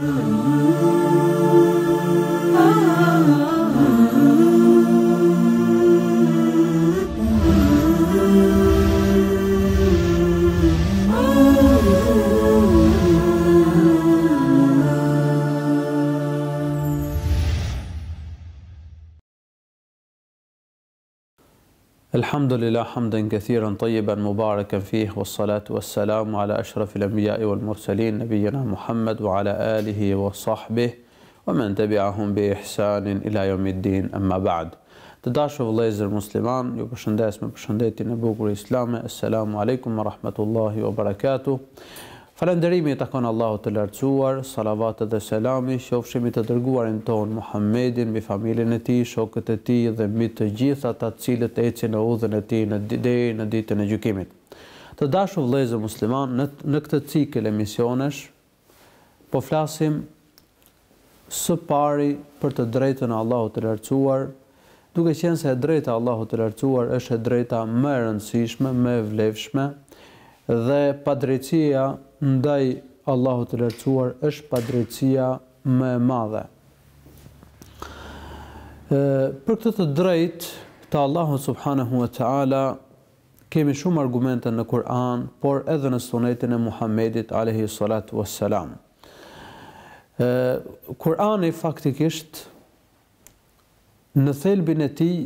Ooh. Mm-hmm. الحمد لله حمدا كثيرا طيبا مباركا فيه والصلاة والسلام على أشرف الأنبياء والمرسلين نبينا محمد وعلى آله وصحبه ومن تبعهم بإحسان إلى يوم الدين أما بعد تداشو dashur vëllezër musliman, ju përshëndes me përshëndetjen e bukur islame. Assalamu alaykum wa Falënderimi të takon Allahut të lartësuar, salavat dhe selami qofshin të dërguarin ton Muhammedin, mi familjen e tij, shokët e tij dhe mbi të gjithë ata të cilët që në udhën e tij në deri në ditën e gjykimit. Të dashur vëllezë musliman, në në këtë cikël emisionesh po flasim së pari për të drejtën e Allahut të lartësuar, duke qenë se e drejta e Allahut të lartësuar është e drejta më e rëndësishme, më e vlefshme dhe padrejtësia ndaj Allahut të Lartësuar është padrejtësia më e madhe. për këtë të drejtë të Allahu subhanahu wa taala kemi shumë argumente në Kur'an, por edhe në sunetin e Muhamedit alayhi salatu wassalam. Ë Kur'ani faktikisht në thelbin e tij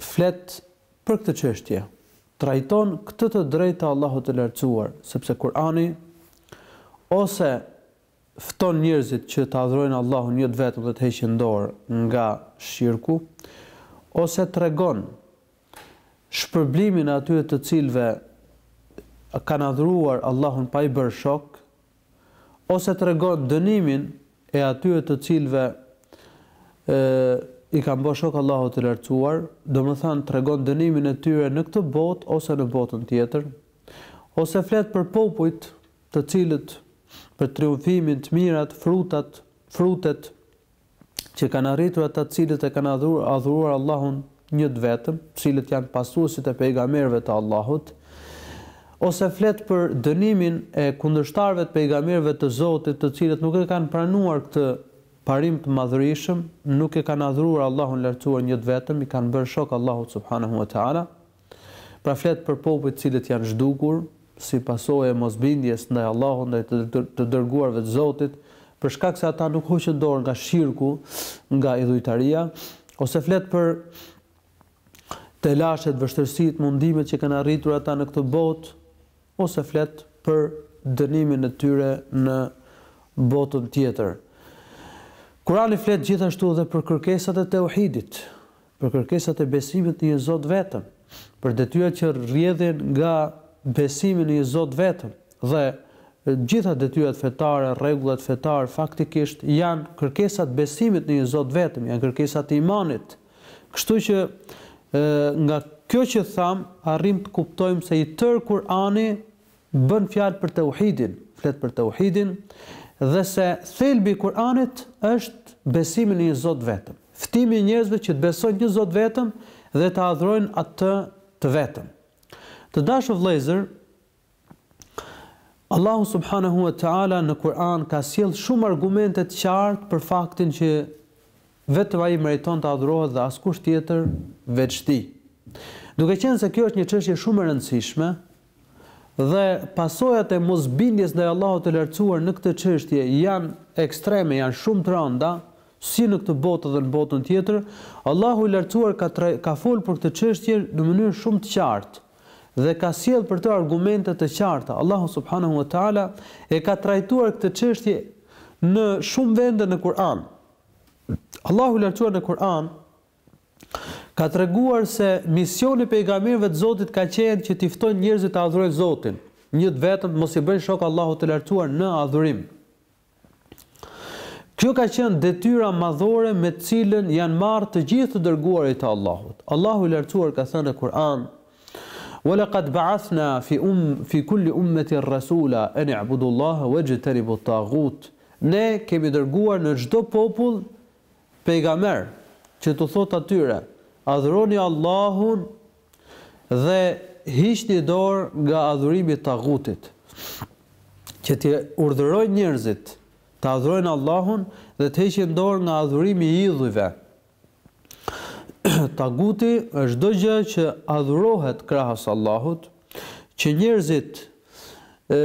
flet për këtë çështje, trajton këtë të drejtë Allahut të lartësuar, sepse Kurani ose fton njerëzit që të adhurojnë Allahun jo vetëm dhe të heqin dorë nga shirku, ose tregon shpërblimin atyre të cilëve kanë adhuruar Allahun pa i bërë shok, ose tregon dënimin e atyre të cilëve i kanë bërë shok Allahut të lartësuar, domethënë tregon dënimin e tyre në këtë botë ose në botën tjetër, ose flet për popujt të cilët për triumfimin të mirat, frutat, frutet që kanë arritur ata të cilët e kanë adhuruar adhuruar Allahun një të vetëm, cilët janë pasuesit e pejgamberëve të Allahut ose flet për dënimin e kundërshtarëve të pejgamberëve të Zotit, të cilët nuk e kanë pranuar këtë parim të madhërishëm, nuk e kanë adhuruar Allahun e Lartësuar një vetëm, i kanë bërë shok Allahut subhanahu wa taala. Pra flet për popujt të cilët janë zhdukur si pasojë e mosbindjes ndaj Allahut ndaj të dërguarve të Zotit, për shkak se ata nuk hoqën dorë nga shirku, nga idhujtaria, ose flet për të lashët vështërsit, mundimet që kanë arritur ata në këtë botë, ose flet për dënimin e tyre në botën tjetër. Kurani flet gjithashtu edhe për kërkesat e tauhidit, për kërkesat e besimit në një Zot vetëm, për detyrat që rrjedhin nga besimi në një Zot vetëm dhe të gjitha detyrat fetare, rregullat fetare faktikisht janë kërkesat e besimit në një Zot vetëm, janë kërkesat e imanit. Kështu që nga kjo që tham, arrim të kuptojmë se i tërë Kurani bën fjalë për tauhidin, flet për tauhidin dhe se thelbi i Kur'anit është besimi në një Zot vetëm. Ftimi i njerëzve që të besojnë një Zot vetëm dhe të adhurojnë atë të vetëm. Të dashur vëllezër, Allahu subhanahu wa taala në Kur'an ka sjell shumë argumente të qartë për faktin që vetëm ai meriton të adhurohet dhe askush tjetër veç ti. Duke qenë se kjo është një çështje shumë e rëndësishme, dhe pasojat e mosbindjes ndaj Allahut të lartësuar në këtë çështje janë ekstreme, janë shumë të rënda, si në këtë botë dhe në botën tjetër. Allahu i lartësuar ka tre, ka fol për këtë çështje në mënyrë shumë të qartë dhe ka sjell për të argumente të qarta. Allahu subhanahu wa taala e ka trajtuar këtë çështje në shumë vende në Kur'an. Allahu i lartësuar në Kur'an ka të reguar se misioni pejgamirëve të Zotit ka qenë që t'ifton njërzit të adhurojnë Zotin, vetëm të vetëm, mos i bëjnë shokë Allahu të lartuar në adhurim. Kjo ka qenë detyra madhore me cilën janë marë të gjithë të dërguarit të Allahut. Allahu i lartuar ka thënë e Kur'an, Wala qad ba'athna fi umm fi kulli ummati rasula an a'budu Allah wa jtanibu at-taghut. Ne kemi dërguar në çdo popull pejgamber që të thot atyre, adhroni Allahun dhe hishti dorë nga adhurimi të agutit, që të urdhëroj njërzit të adhrojnë Allahun dhe të hishti dorë nga adhurimi i idhujve. të aguti është dëgjë që adhrohet krahës Allahut, që njërzit e,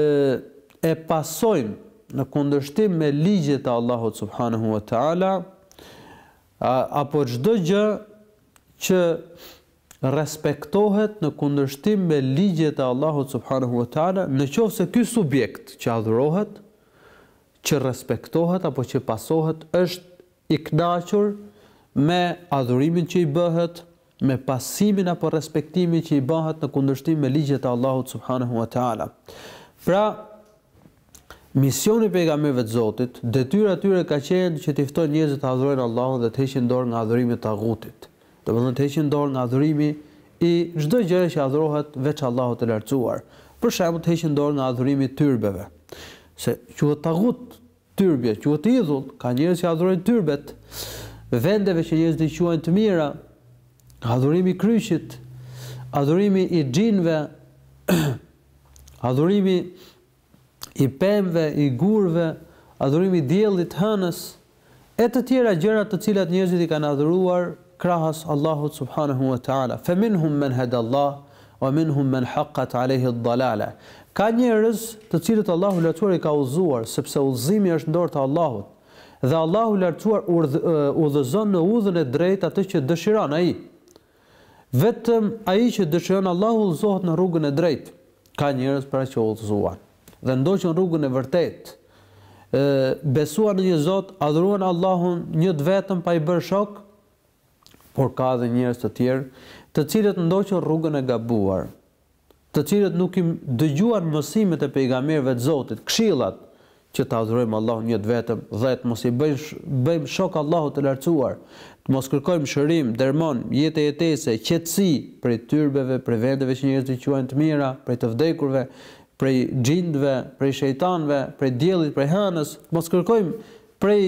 e pasojnë në kundërshtim me ligjet e Allahut subhanahu wa taala, apo çdo gjë që respektohet në kundërshtim me ligjet e Allahut subhanahu wa taala, nëse ky subjekt që adhurohet, që respektohet apo që pasohet është i kënaqur me adhurimin që i bëhet, me pasimin apo respektimin që i bëhet në kundërshtim me ligjet e Allahut subhanahu wa taala. Pra, Misioni pejgamberëve të Zotit, detyra e tyre ka qenë që të ftojnë njerëzit të adhurojnë Allahun dhe të heqin dorë nga adhurimi i tagutit. Do të thonë të heqin dorë nga adhurimi i çdo gjëje që adhurohet veç Allahut të Lartësuar. Për shembull, të heqin dorë nga adhurimi i turbeve. Se quhet tagut, turbia, quhet idhull, ka njerëz që adhurojnë turbet, vendeve që njerëzit i quajnë të mira, adhurimi i kryqit, adhurimi i xhinëve, adhurimi i pemve, i gurve, adhurimi djelit hënës, e të tjera gjërat të cilat njëzit i kanë adhuruar krahës Allahut subhanahu wa ta'ala. Femin hum men hed Allah, o min hum men haqqat alehi dhalale. Ka njërës të cilat Allahu lartuar i ka uzuar, sepse uzimi është ndorë të Allahut, dhe Allahu lartuar udhëzon në udhën e drejt atë që dëshiran a i. Vetëm a i që dëshiran Allahu uzohet në rrugën e drejt, ka njërës pra që dhe ndoqën rrugën e vërtet, e, besua në një Zot, adhuruan Allahun një të vetëm pa i bërë shok, por ka dhe njërës të tjerë, të cilët ndoqën rrugën e gabuar, të cilët nuk im dëgjuan mësimet e pejgamerve të Zotit, kshilat që të adhurujmë Allahun një të vetëm, dhe të mos i bëjmë, bëjmë shok Allahut të lartësuar, të mos kërkojmë shërim, dërmon, jetë e jetese, për prej tyrbeve, prej vendeve që njerëzit të quajnë të mira, prej të vdekurve, prej gjindve, prej shejtanve, prej djelit, prej hënës, mos po kërkojmë prej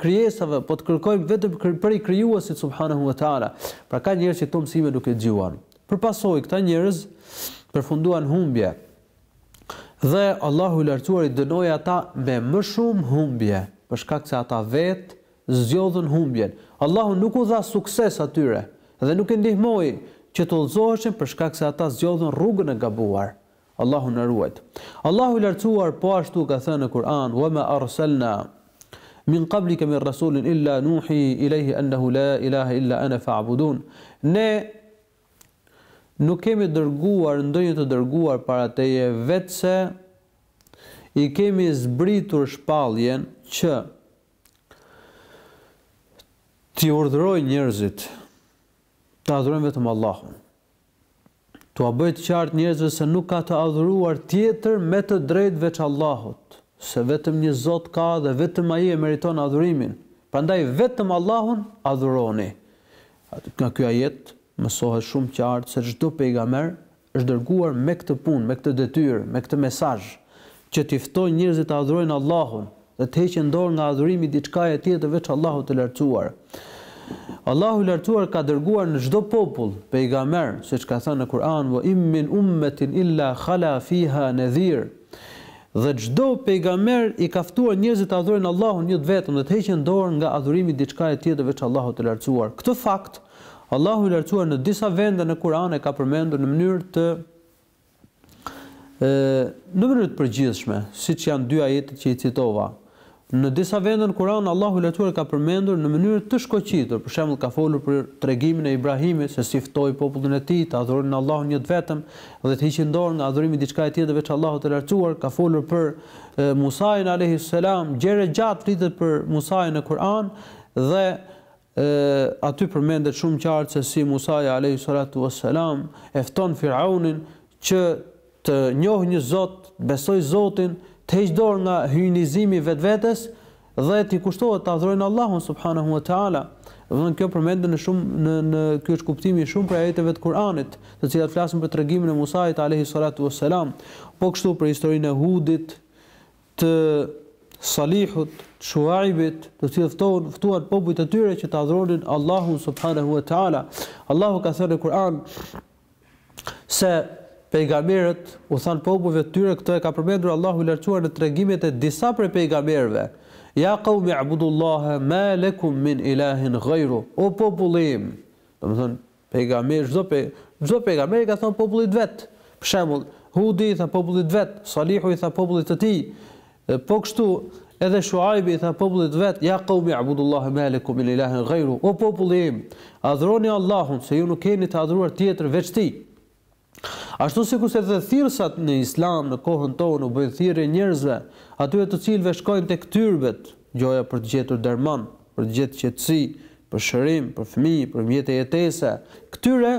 krijesave, po të kërkojmë vetëm prej krijuesit subhanahu wa taala. Pra ka njerëz që të mësime nuk e Për Përpasoi këta njerëz përfunduan humbje. Dhe Allahu i lartuar i dënoj ata me më shumë humbje, për shkak se ata vetë zgjodhën humbjen. Allahu nuk u dha sukses atyre dhe nuk e ndihmoi që të ulzoheshin për shkak se ata zgjodhën rrugën e gabuar. Allahu na ruajt. Allahu i lartësuar po ashtu ka thënë në Kur'an: "Wa ma arsalna min qabli min rasulin illa nuhi ilayhi ennehu la ilaha illa ana fa'budun." Ne nuk kemi dërguar ndonjë të dërguar para teje vetëse i kemi zbritur shpalljen që ti urdhëroj njerëzit ta adhurojnë vetëm Allahun. Tu a bëjt qartë njerëzve se nuk ka të adhuruar tjetër me të drejtë veç Allahut, se vetëm një Zot ka dhe vetëm ai e meriton adhurimin. Prandaj vetëm Allahun adhuroni. Atë nga ky ajet mësohet shumë qartë se çdo pejgamber është dërguar me këtë punë, me këtë detyrë, me këtë mesazh që t'i ftojë njerëzit të adhurojnë Allahun dhe të heqin dorë nga adhurimi diçkaje tjetër veç Allahut të lartësuar. Allahu lartuar ka dërguar në çdo popull pejgamber, siç ka thënë Kur'ani, "Wa im min ummatin illa khala fiha nadhir." Dhe çdo pejgamber i ka ftuar njerëzit të adhurojnë Allahun jo vetëm, të heqin dorë nga adhurimi diçka e tjetër veç Allahut të lartësuar. Këtë fakt Allahu i lartësuar në disa vende në Kur'an e ka përmendur në mënyrë të ë në mënyrë të përgjithshme, siç janë dy ajete që i citova. Në disa vende në Kur'an Allahu Lehtuar ka përmendur në mënyrë të shkoqitur, për shembull ka folur për tregimin e Ibrahimit se si ftoi popullin e tij të adhurojnë Allahun një vetëm dhe të hiqin dorë nga adhurimi diçka e tjetër veç Allahut të Lartësuar, ka folur për Musain alayhis salam, gjëra gjatë flitet për Musain në Kur'an dhe e, aty përmendet shumë qartë se si Musa alayhis salatu wassalam e fton Firaunin që të njohë një Zot, besoj Zotin, të heqdor nga hynizimi vetë vetës dhe t'i kushtohet të adhrojnë Allahun subhanahu wa ta'ala dhe në kjo përmendë në shumë në, në kjo është kuptimi shumë për ajeteve të Kur'anit të cilat flasëm për të regimin e Musajt a.s. po kështu për historinë e hudit të salihut të shuaibit të cilat fëtojnë fëtuar popujt e tyre që të adhrojnë Allahun subhanahu wa ta'ala Allahu ka thërë në Kur'an se pejgamberët u than popujve tyre këtë e ka përmendur Allahu i lartësuar në tregimet e disa prej pejgamberëve. Ya ja qaumi ibudullaha ma lakum min ilahin ghayru. O popullim, do të thon pejgamber çdo pe çdo pejgamber ka thon popullit vet. Për shembull, Hudi i tha popullit vet, Salihu i tha popullit të tij. Po kështu edhe Shuaibi i tha popullit vet, ya ja qaumi ibudullaha ma lakum min ilahin ghayru. O popullim, adhuroni Allahun se ju nuk keni të adhuruar tjetër veç tij. Ashtu si kusë edhe thirësat në islam në kohën tonë u bëjnë thire njerëzve, e të cilve shkojnë të këtyrbet, gjoja për të gjetur dërman, për të gjetë qëtësi, për shërim, për fmi, për mjetë e jetese, këtyre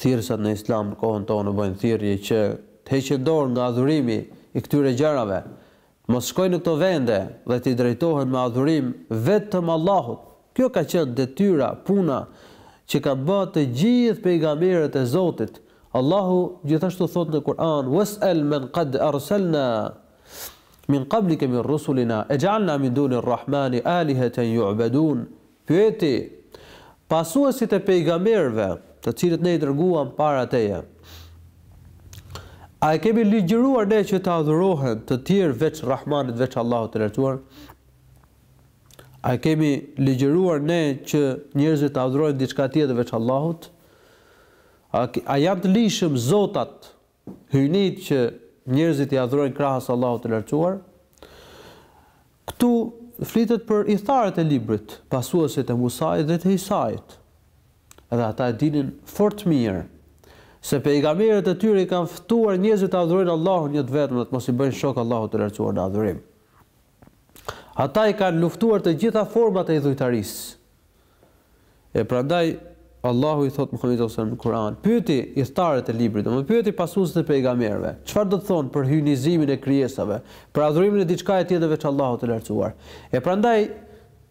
thirësat në islam në kohën tonë u bëjnë thire që të heqe dorë nga adhurimi i këtyre gjarave, mos shkojnë në këto vende dhe të i drejtohen me adhurim vetëm Allahut. Kjo ka qëtë detyra, puna, që ka bërë të gjithë pejgamberët e Zotit. Allahu gjithashtu thot në Kur'an: "Was'al man qad arsalna min qablika min rusulina ej'alna min dunir rahmani alihatan yu'badun." Pyeti pasuesit e pejgamberëve, të cilët ne i dërguam para teje. A e kemi ligjëruar ne që të adhurohen të tjerë veç Rahmanit, veç Allahut të lartuar? A kemi legjëruar ne që njerëzit të adhurojnë diçka tjetër veç Allahut? A, a janë të lishëm zotat hyjnit që njerëzit i adhurojnë krahas Allahut të lartësuar? Ktu flitet për i e librit, pasuesit e Musait dhe të Isait. Edhe ata e dinin fort mirë se pejgamberët e tyre kanë ftuar njerëzit të adhurojnë Allahun një vetëm, atë mos i bëjnë shok Allahut të lartësuar në adhurim. Ata i kanë luftuar të gjitha format e idhujtaris. E prandaj Allahu i thot Muhammedit sallallahu alaihi Kur'an, pyeti i starët e librit, më pyeti pasuesit e pejgamberëve, çfarë do të thonë për hynizimin e krijesave, për adhurimin e diçka e tjetër veç Allahut të lartësuar. E prandaj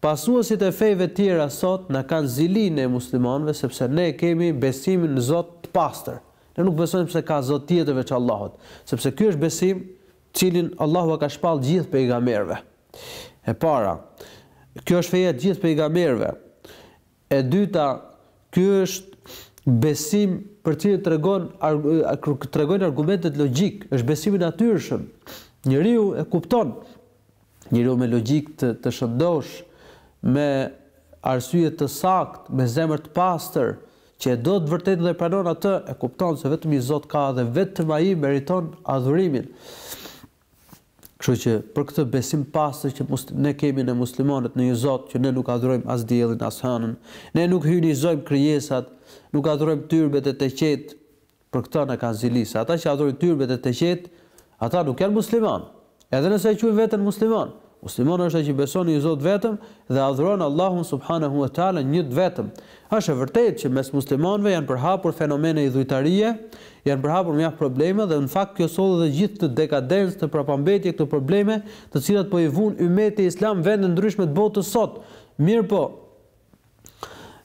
pasuesit e feve të tjera sot na kanë zilin e muslimanëve sepse ne kemi besimin në Zot të pastër. Ne nuk besojmë se ka Zot tjetër veç Allahut, sepse ky është besim cilin Allahu ka shpallë gjithë pejgamberëve. E para, kjo është feja gjithë pejgamberve. E dyta, kjo është besim për cilë të regon, të regon argumentet logik, është besimin atyrshëm. Njëriu e kupton, njëriu me logik të, të shëndosh, me arsyet të sakt, me zemër të pastër, që e do të vërtet dhe pranon atë, e kupton se vetëm i Zotë ka dhe vetëm a i meriton adhurimin. Kështu që për këtë besim pastë që ne kemi në muslimanët në një Zot që ne nuk adhurojmë as diellin as hënën, ne nuk hyjnizojmë krijesat, nuk adhurojmë tyrbet e të qet. Për këtë na ka zilisa. Ata që adhurojnë tyrbet e të qet, ata nuk janë musliman. Edhe nëse e quajnë veten musliman, Muslimani është ai që beson në Zot vetëm dhe adhuron Allahun subhanahu wa taala një vetëm. Është vërtet që mes muslimanëve janë përhapur fenomene idhujtarie, janë përhapur mjaft probleme dhe në fakt kjo solli të gjithë të dekadencë të propambetje këto probleme, të cilat po i vun ymeti islam vende ndryshme të botës sot. Mirpo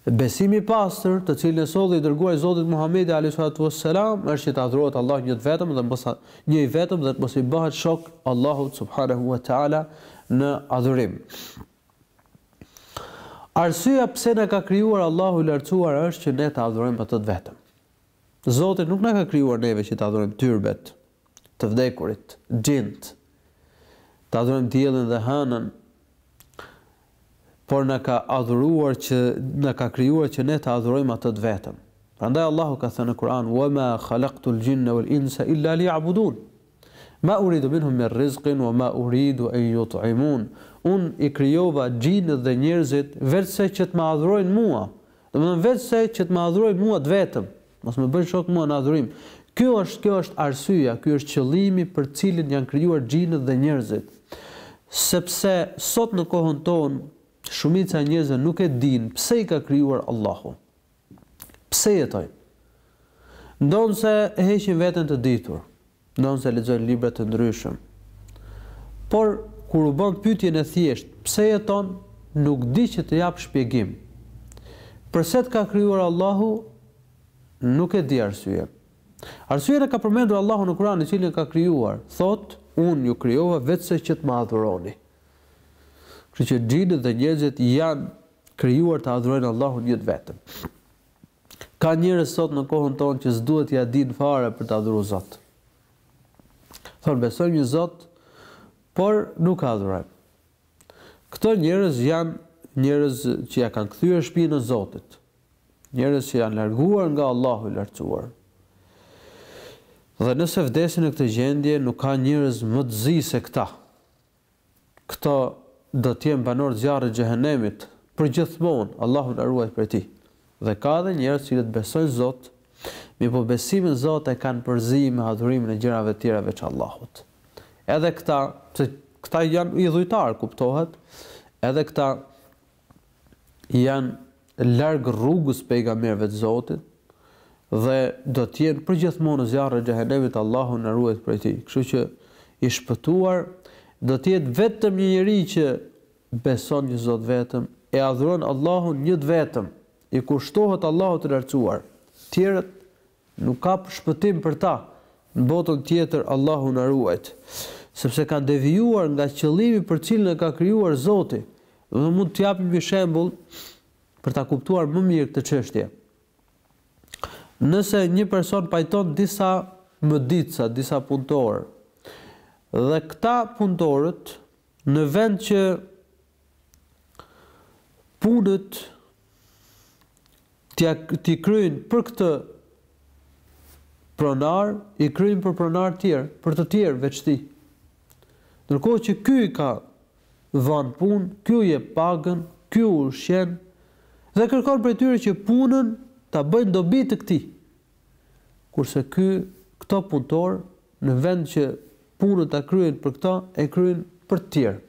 Besimi i pastër, të cilin e solli dërguar i Zotit Muhamedi alayhi salatu vesselam, është të adurohet Allahu një vetëm dhe mos një vetëm dhe të mos i bëhet shok Allahut subhanahu wa taala, në adhurim. Arsyeja pse na ka krijuar Allahu i lartësuar është që ne ta adhurojmë atë vetëm. Zoti nuk na ka krijuar neve që ta adhurojmë tyrbet, të vdekurit, xhint, ta adhurojmë diellin dhe hënën, por na ka adhuruar që na ka krijuar që ne ta adhurojmë atë vetëm. Prandaj Allahu ka thënë në Kur'an: "Wa ma khalaqtul jinna wal insa illa liya'budun." ma uridu minhum me rizqin wa ma uridu e ju të imun. Un i kryova gjinët dhe njerëzit vetëse që të ma adhrojnë mua. Dhe më dhe vetëse që të ma adhrojnë mua të vetëm. Mos më bënë shokë mua në adhrojnë. Kjo është, kjo është arsyja, kjo është qëlimi për cilin janë kryuar gjinët dhe njerëzit. Sepse sot në kohën tonë, shumica njerëzit nuk e din pse i ka kryuar Allahu. Pse jetoj? Ndo nëse heqin vetën të ditur, se lexojnë libra të ndryshëm. Por kur u bën pyetjen e thjesht, pse jeton, nuk di që të jap shpjegim. Përse të ka krijuar Allahu? Nuk e di arsye. e ka përmendur Allahu në Kur'an i cili ka krijuar. Thot, unë ju krijova vetëm që të më adhuroni. Kështu që xhinët dhe njerëzit janë krijuar të adhurojnë Allahun një vetëm. Ka njerëz sot në kohën tonë që s'duhet ja din fare për të adhuruar Zotin thonë besojnë një Zot, por nuk adhurojmë. Këto njerëz janë njerëz që ja kanë kthyer shpinën në Zotin. Njerëz që janë larguar nga Allahu i Lartësuar. Dhe nëse vdesin në këtë gjendje, nuk ka njerëz më të zi se këta. Këto do të jenë banor zjarrit të xhehenemit për gjithmonë. Allahu na ruaj prej tij. Dhe ka edhe njerëz që besojnë Zotin Mi po besimin Zot e kanë me adhurimin e gjërave të tjera veç Allahut. Edhe këta, se këta janë idhujtar, kuptohet, edhe këta janë larg rrugës pejgamberëve të Zotit dhe do të jenë përgjithmonë në zjarrin e gjahenevit Allahu na ruaj prej tij. Kështu që i shpëtuar do të jetë vetëm një njerëz që beson në Zot vetëm e adhuron Allahun njët vetëm, i kushtohet Allahut të lartësuar. Tjerët nuk ka shpëtim për ta në botën tjetër Allahu na ruajt sepse kanë devijuar nga qëllimi për cilin e ka krijuar Zoti dhe mund të japim një shembull për ta kuptuar më mirë këtë çështje nëse një person pajton disa mëdica disa punëtor dhe këta punëtorët në vend që punët t'i kryen për këtë pronar i kryen për pronar tjerë, për të tjerë veçti. Nërko që kjo i ka vanë punë, kjo i e pagën, kjo u shenë, dhe kërkon për të që punën ta bëjnë dobitë këti, kurse kjo këto punëtor në vend që punën ta kryen për këto e kryen për tjerë.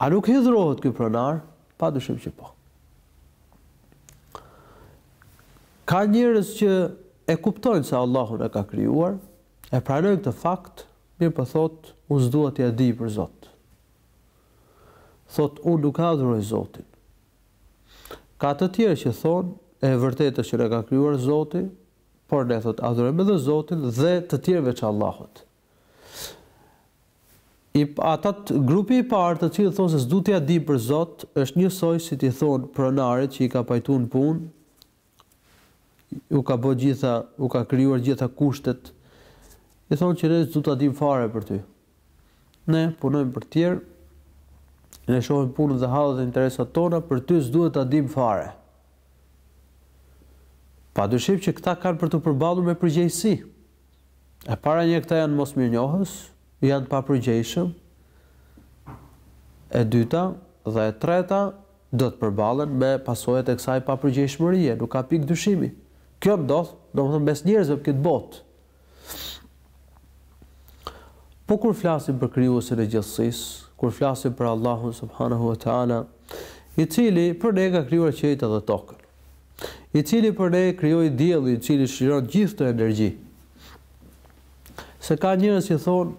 A nuk hidhrohet kjo pronar, pa dëshim që po. Ka njërës që e kuptojnë se Allahu e ka krijuar, e pranojnë këtë fakt, mirë po thot, unë s'dua t'ia di për Zot. Thot, unë nuk adhuroj Zotin. Ka të tjerë që thon, e vërtetë është që e ka krijuar Zoti, por ne thot adhurojmë edhe Zotin dhe të tjerë veç Allahut. I ata grupi i parë të cilët thonë se s'dua t'ia di për Zot, është njësoj si ti thon pronarët që i ka pajtuar në punë u ka bë gjitha, u ka krijuar gjitha kushtet. I thonë që rrezë du të adim fare për ty. Ne punojmë për tjerë, ne shohim punën dhe halë e interesat tona, për ty s'du të adim fare. Pa që këta kanë për të përbalu me përgjegjësi. E para një këta janë mos mirë njohës, janë pa përgjejshëm, e dyta dhe e treta do të përbalen me pasojët e kësaj pa nuk ka pikë dushimi. Kjo më domethënë mes njerëzve këtë botë. Po kur flasim për krijuesin e gjithësisë, kur flasim për Allahun subhanahu wa taala, i cili për ne ka krijuar qëjtë dhe tokën. I cili për ne krijoi diellin, i cili shiron gjithë të energji. Se ka njerëz që thon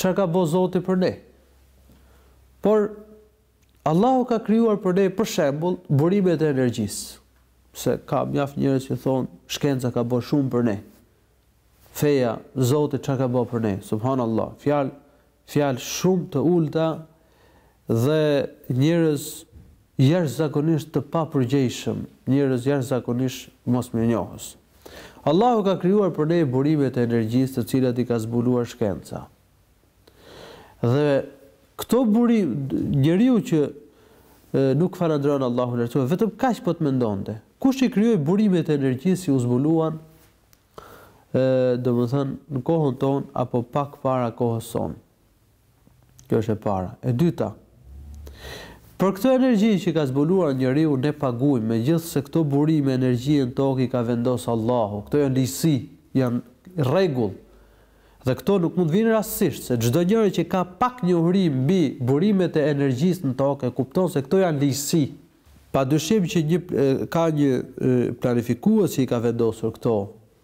çfarë ka bëu Zoti për ne? Por Allahu ka krijuar për ne për shembull burimet e energjisë se ka mjaf njërës që thonë, shkenca ka bo shumë për ne. Feja, zote që ka bo për ne. Subhan Allah. Fjal, fjal shumë të ulta dhe njërës jashtëzakonisht zakonisht të pa njerëz Njërës jersh zakonisht mos më njohës. Allahu ka kryuar për ne burimet e energjis të cilat i ka zbuluar shkenca. Dhe këto burim, njëriu që nuk falandron Allahu vetëm kaq po të mendonte. Kush i kryoj burimet e energjisë si u zbuluan, dhe më thënë, në kohën tonë, apo pak para kohës sonë. Kjo është e para. E dyta, për këto energji që ka zbuluar një riu, ne pagujmë, me gjithë se këto burime e në në toki ka vendosë Allahu, këto janë lisi, janë rregull. dhe këto nuk mund vinë rastësisht, se gjdo njëri që ka pak një hurim bi burimet e energjisë në tokë e kuptonë se këto janë lisi, Pa dyshim që një, ka një planifikua që i ka vendosur këto,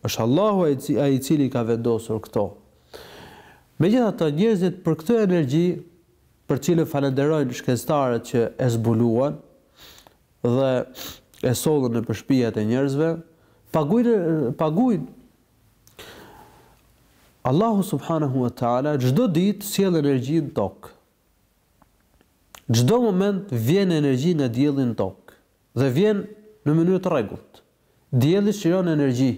është Allahu a i cili ka vendosur këto. Me gjitha të njërzit për këto energji, për cilë falenderojnë shkestarët që e zbuluan dhe e solën në përshpijat e njërzve, pagujnë, pagujnë. Allahu subhanahu wa ta'ala gjdo ditë si e energji në tokë. Çdo moment vjen energji nga dielli në tokë dhe vjen në mënyrë të rregullt. Dielli shiron energji.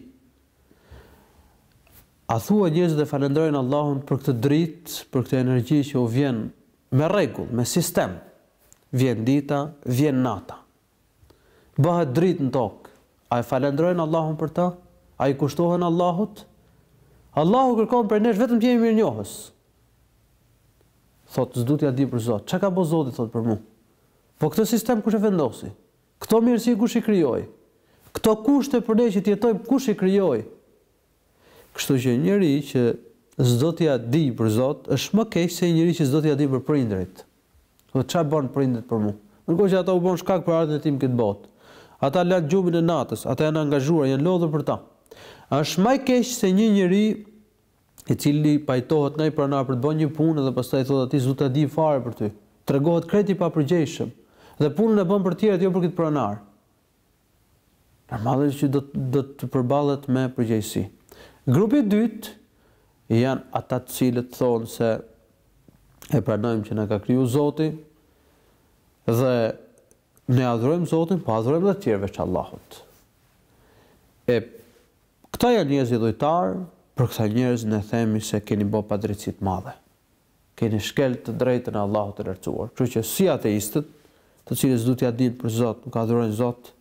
A thua njerëz dhe falenderojnë Allahun për këtë dritë, për këtë energji që u vjen me rregull, me sistem. Vjen dita, vjen nata. Bëhet dritë në tokë. A e falenderojnë Allahun për ta? A i kushtohen Allahut? Allahu kërkon për nesh vetëm që jemi mirënjohës thotë s'do t'ia di për Zot. Çka ka bëu Zoti thotë për mua? Po këtë sistem kush e vendosi? Kto mirësi kush i krijoi? Kto kushte për ne që të jetojmë kush i krijoi? Kështu që njëri që s'do t'ia di për Zot është më keq se njëri që s'do t'ia di për prindrit. Po ç'a bën prindet për mua? Nuk që ata u bën shkak për ardhmën e tim këtë botë. Ata lart gjumin e natës, ata janë angazhuar, janë lodhur për ta. Është më keq se një njeri i cili pajtohet nëj prana për të bënë një punë dhe pastaj thotë atij zot ta di fare për ty. Tregohet kreti pa përgjegjshëm dhe punën e bën për tjerët jo për këtë pronar. Normalisht që do do të përballet me përgjegjësi. Grupi i dytë janë ata të cilët thonë se e pranojmë që na ka kriju Zoti dhe ne adhurojmë Zotin, pa po adhurojmë dhe tjerë veç Allahut. E këta janë njëzit dojtarë, për këta njerëz ne themi se keni bo pa drejtësi madhe. Keni shkel të drejtën e Allahut të lartësuar. Kështu që si ateistët, të cilës du t'ia dinë për Zot, nuk adhurojnë Zotë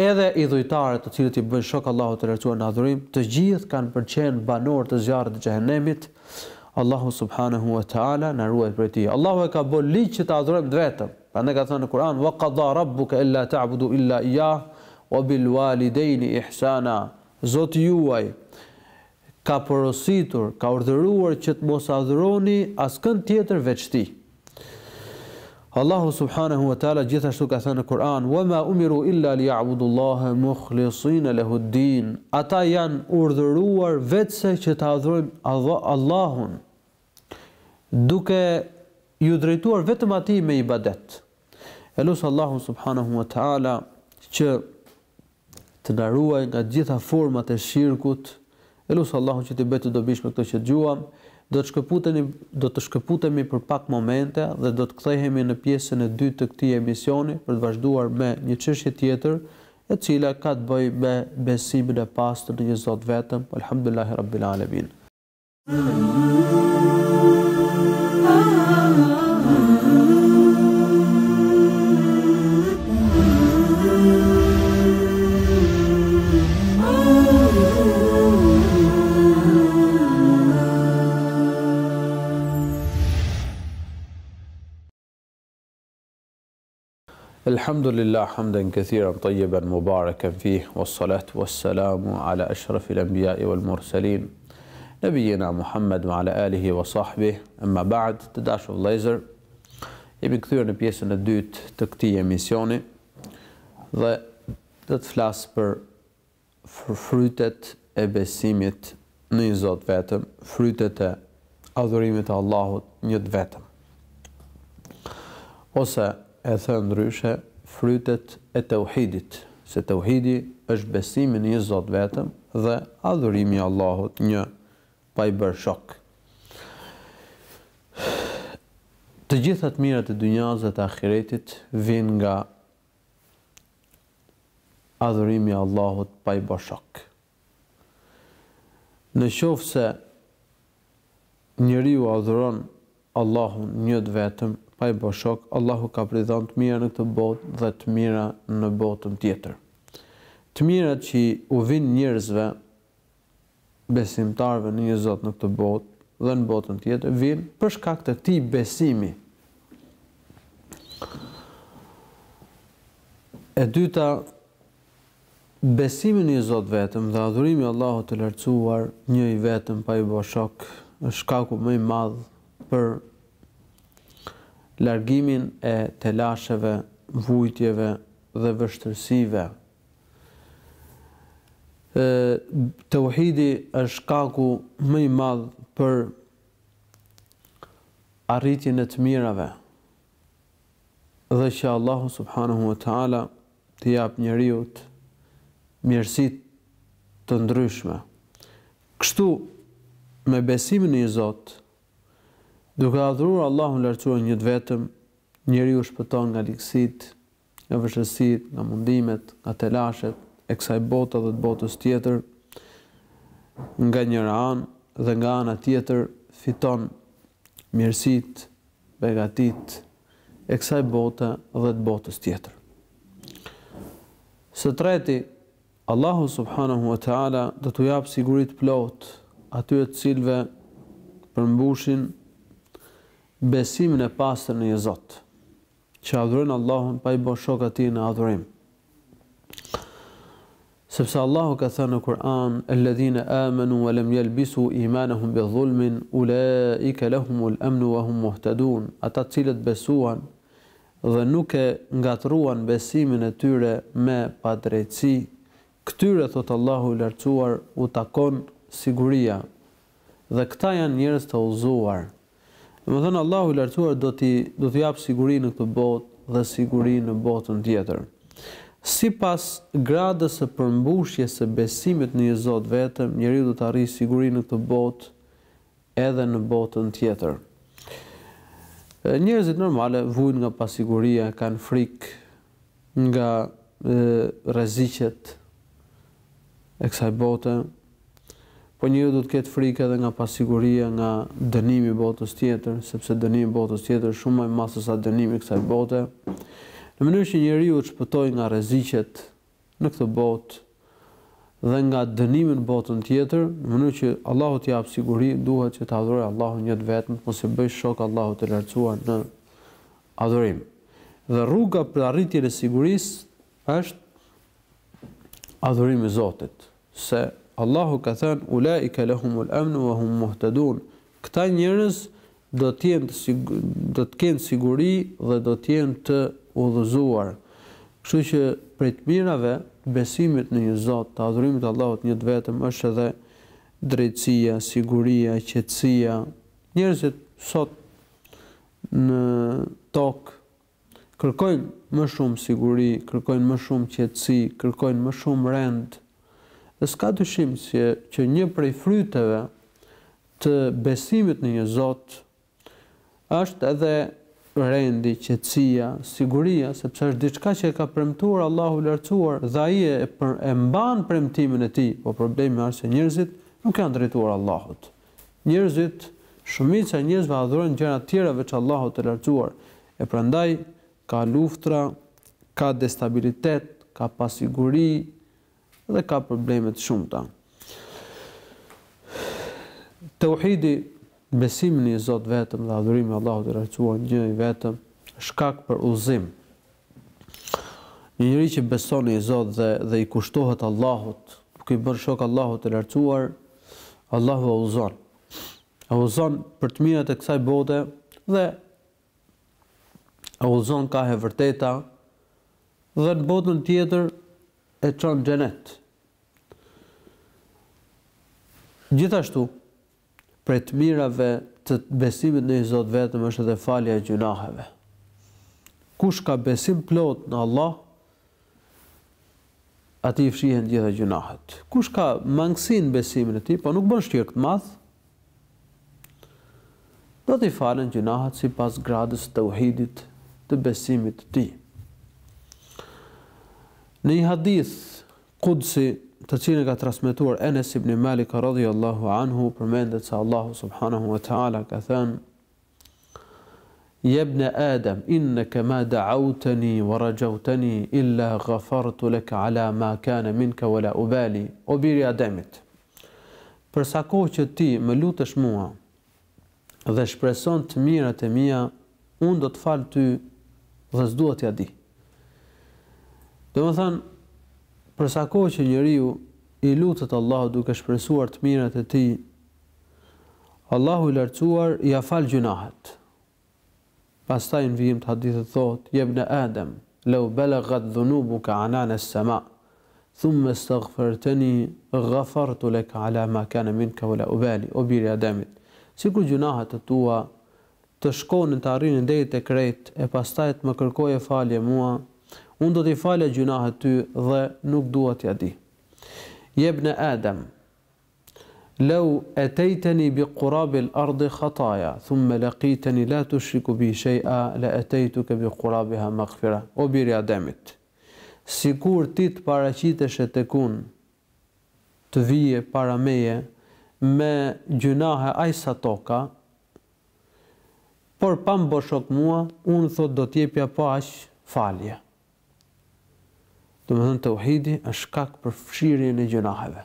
edhe dhujtarët të cilët i bëjnë shok Allahut të lartësuar në adhurim, të gjithë kanë përqen banor të zjarrit të xhehenemit. Allahu subhanahu wa taala na ruaj prej tij. Allahu e ka bën liç që të adhurojmë vetëm. Prandaj ka thënë në Kur'an: "Wa qadha rabbuka illa ta'budu illa iyyah wa bil walidayni ihsana." Zoti juaj ka porositur, ka urdhëruar që të mos adhuroni askën tjetër veç Tij. Allahu subhanahu wa taala gjithashtu ka thënë në Kur'an: "Wa ma umiru illa liya'budullaha mukhlisina lahu ad-din." Ata janë urdhëruar vetëse që të adhurojnë Allahun, duke ju drejtuar vetëm atij me ibadet. Elus Allahu subhanahu wa taala që të na ruaj nga gjitha format e shirkut Elusë që ti betë të dobishme këtë që gjuam, do të shkëputemi, do të shkëputemi për pak momente dhe do të kthehemi në pjesën e dytë të këtij emisioni për të vazhduar me një çështje tjetër e cila ka të bëjë me besimin e pastër në një zotë vetëm, alhamdulillahirabbil alamin. Elhamdulillah, hamden këthiran, tajjeben, mubareken fi, wa salatu, wa salamu, ala ashrafi lëmbjai, wa lëmursalin, nëbijina Muhammed, wa ala alihi, wa sahbih, emma ba'd, të dashëv lejzër, jemi këthyrë në pjesën e dytë të këti emisioni, dhe dhe të flasë për frytet e besimit në një zotë vetëm, frytet e adhurimit e Allahut njët vetëm. Ose, e thënë ndryshe frytet e tauhidit, se tauhidi është besimi në një Zot vetëm dhe adhurimi i Allahut një pa i bërë shok. Të gjitha të mirat e dunjas e të ahiretit vijnë nga adhurimi i Allahut pa i bërë shok. Në shofë se njeriu adhuron Allahun njët vetëm i boshok, Allahu ka pridhon të mira në këtë botë dhe të mira në botën tjetër. Të mira që u vijnë njerëzve besimtarëve në një Zot në këtë botë dhe në botën tjetër vijnë për shkak të këtij besimi. E dyta besimi në Zot vetëm dhe adhurimi Allahut të lartësuar një i vetëm pa i bashok është shkaku më i madh për largimin e të lasheve, vujtjeve dhe vështërsive. Të uhidi është kaku mëj madhë për arritin e të mirave dhe që Allahu subhanahu wa ta'ala të japë njëriut mjërësit të ndryshme. Kështu me besimin i Zotë, Duke adhuruar Allahun lartësuar një të vetëm, njeriu shpëton nga ligësit, nga vështësitë, nga mundimet, nga telashet e kësaj bote dhe të botës tjetër. Nga njëra anë dhe nga ana tjetër fiton mirësitë, begatit, e kësaj bote dhe të botës tjetër. Së treti, Allahu subhanahu wa taala do t'u jap siguri të plot atyre të cilëve përmbushin besimin e pastër në një Zot, që adhurojnë Allahun pa i bën shok atij në adhurim. Sepse Allahu ka thënë në Kur'an, "Ellezina amanu wa lam yalbisu imanahum bi-dhulmin ulaika lahumul amn wa hum muhtadun." Ata të cilët besuan dhe nuk e ngatruan besimin e tyre me padrejtësi, këtyre thot Allahu i lartësuar u takon siguria dhe këta janë njerëz të udhëzuar thënë Allahu i lartuar do t'i do t'i jap siguri në këtë botë dhe siguri në botën tjetër. Sipas gradës së përmbushjes së besimit në një Zot vetëm, njeriu do të arrijë siguri në këtë botë edhe në botën tjetër. Njerëzit normale vujnë nga pasiguria, kanë frikë nga rreziqet e kësaj bote, po njëri do të ketë frikë edhe nga pasiguria, nga dënimi i botës tjetër, sepse dënimi i botës tjetër shumë më masë sa dënimi i kësaj bote. Në mënyrë që njeriu të shpëtojë nga rreziqet në këtë botë dhe nga dënimi në botën tjetër, në mënyrë që Allahu të jap siguri, duhet që të adhurojë Allahun një vetëm, mos e bëj shok Allahut të lartësuar në adhurim. Dhe rruga për arritjen e sigurisë është adhurimi i Zotit, se Allahu ka thënë ulaika lahumul amn wa hum muhtadun. Këta njerëz do të jenë do të kenë siguri dhe do të jenë të udhëzuar. Kështu që prej të mirave besimit në një Zot, të adhurimit të Allahut një vetëm është edhe drejtësia, siguria, qetësia. Njerëzit sot në tokë kërkojnë më shumë siguri, kërkojnë më shumë qetësi, kërkojnë më shumë rend. Dhe s'ka dyshim që, që një prej fryteve të besimit në një Zot është edhe rendi, qetësia, siguria, sepse është diçka që e ka premtuar Allahu lërcuar, Lartësuar dhe ai e, për, e mban premtimin e tij, po problemi është se njerëzit nuk kanë drejtuar Allahut. Njerëzit, shumica e njerëzve adhurojnë gjëra të tjera veç Allahut të Lartësuar, e prandaj ka luftra, ka destabilitet, ka pasiguri, dhe ka problemet shumë ta. Tauhidi, besimi në një zotë vetëm dhe adhërimi Allahu të rrëcuar një i vetëm, shkak për uzim. Një njëri që beson një zotë dhe, dhe i kushtohet Allahut, kë i bërë shok Allahut të rrëcuar, Allahu e uzon. E uzon për të mirët e kësaj bote dhe e uzon ka e vërteta dhe në botën tjetër e qonë gjenet. Gjithashtu, prej të mirave të besimit në i Zotë vetëm është edhe falja e gjunaheve. Kush ka besim plot në Allah, ati i fshihën gjitha gjunahet. Kush ka mangësin besimin e ti, po nuk bën shqirë këtë math, do t'i falen gjunahet si pas gradës të uhidit të besimit të ti. Në një hadith kudsi të cilin ka transmituar Enes ibn Malik radhiyallahu anhu përmendet se Allahu subhanahu wa taala ka thënë Ibn Adam innaka ma da'awtani wa rajawtani illa ghafartu laka ala ma kana minka wala ubali o biri Ademit Për sa kohë që ti më lutesh mua dhe shpreson të mirat e mia un do të fal ty dhe s'dua t'ja di Dhe më për përsa kohë që njëriju i lutët Allahu duke shpresuar të mirët e ti, Allahu i lartësuar i afal gjunahet. Pastaj në vijim të hadithët thot, jeb në Adem, lau bela gëtë dhunubu ka anane sëma, thumë me stëgëfërteni gëfartu le ka ala ma kane minë ka vëla ubali, o biri Ademit. Si ku gjunahet të tua, të shkonë në të arrinë në dejtë e krejtë, e pastaj të më kërkoj e falje mua, Unë do t'i fale gjunahët ty dhe nuk duhet t'ja di. Jeb në Adam, lau e tejteni bi kurabil ardi khataja, thumë me lakiteni la të shriku bi shejëa, la e tejtu ke bi kurabiha më këfira. O birja demit, si kur ti të paracitesh e të kun, të vije para meje, me gjunahë e ajsa toka, por pa më bëshok mua, unë thot do t'jepja pash po falje. Do më thënë të uhidi është shkak për fshirin e gjunaheve.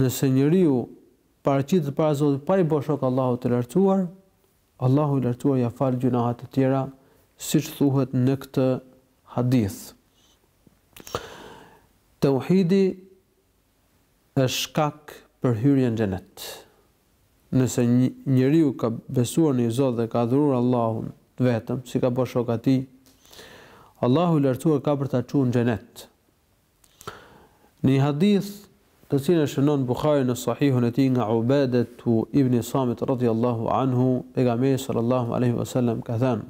Nëse njëri ju parë qitë parë zotë, pa i bo Allahu të lartuar, Allahu të lartuar ja falë gjenahat të tjera, si që thuhet në këtë hadith. Të uhidi është shkak për hyrje në gjenet. Nëse njëri ju ka besuar një zotë dhe ka dhurur Allahun vetëm, si ka bo ati, Allahu i lartësuar ka për ta çuar në xhenet. Në një hadith të cilën e shënon Buhariu në Sahihun e tij nga Ubadatu ibn Samit radhiyallahu anhu, pejgamberi sallallahu alaihi wasallam ka thënë: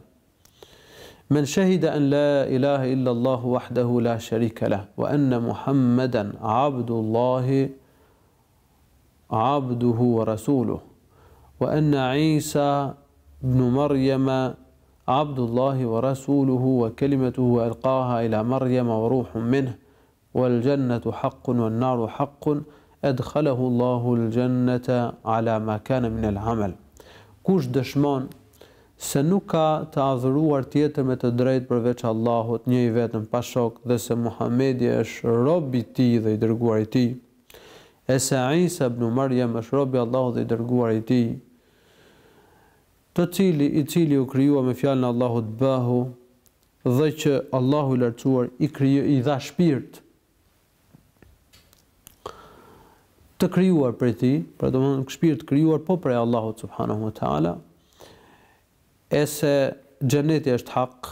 "Men shahida an la ilaha illa Allah wahdahu la sharika lah wa anna Muhammadan abdullahi abduhu wa rasuluhu wa anna Isa ibn Maryama Abdullahi wa rasuluhu wa kelimetuhu wa lqaha ila marja wa ruhum minh wa lë gjennetu haqqun wa naru haqqun edhkhalahu Allahu lë gjenneta ala ma kane min el hamel. Kush dëshmon se nuk ka të adhuruar tjetër me të drejt përveç Allahut një i vetën pashok dhe se Muhamedi është robi ti dhe i dërguar i ti. E se Aisa bënë marja më shrobi dhe i dërguar i ti. E se Aisa bënë marja më Allahut dhe i dërguar i ti të cili i cili u krijuar me fjalën e Allahut Bahu dhe që Allahu i lartësuar i krijoi i dha shpirt të krijuar për ti, për të thënë shpirt krijuar po për Allahut subhanahu wa taala, se xheneti është hak,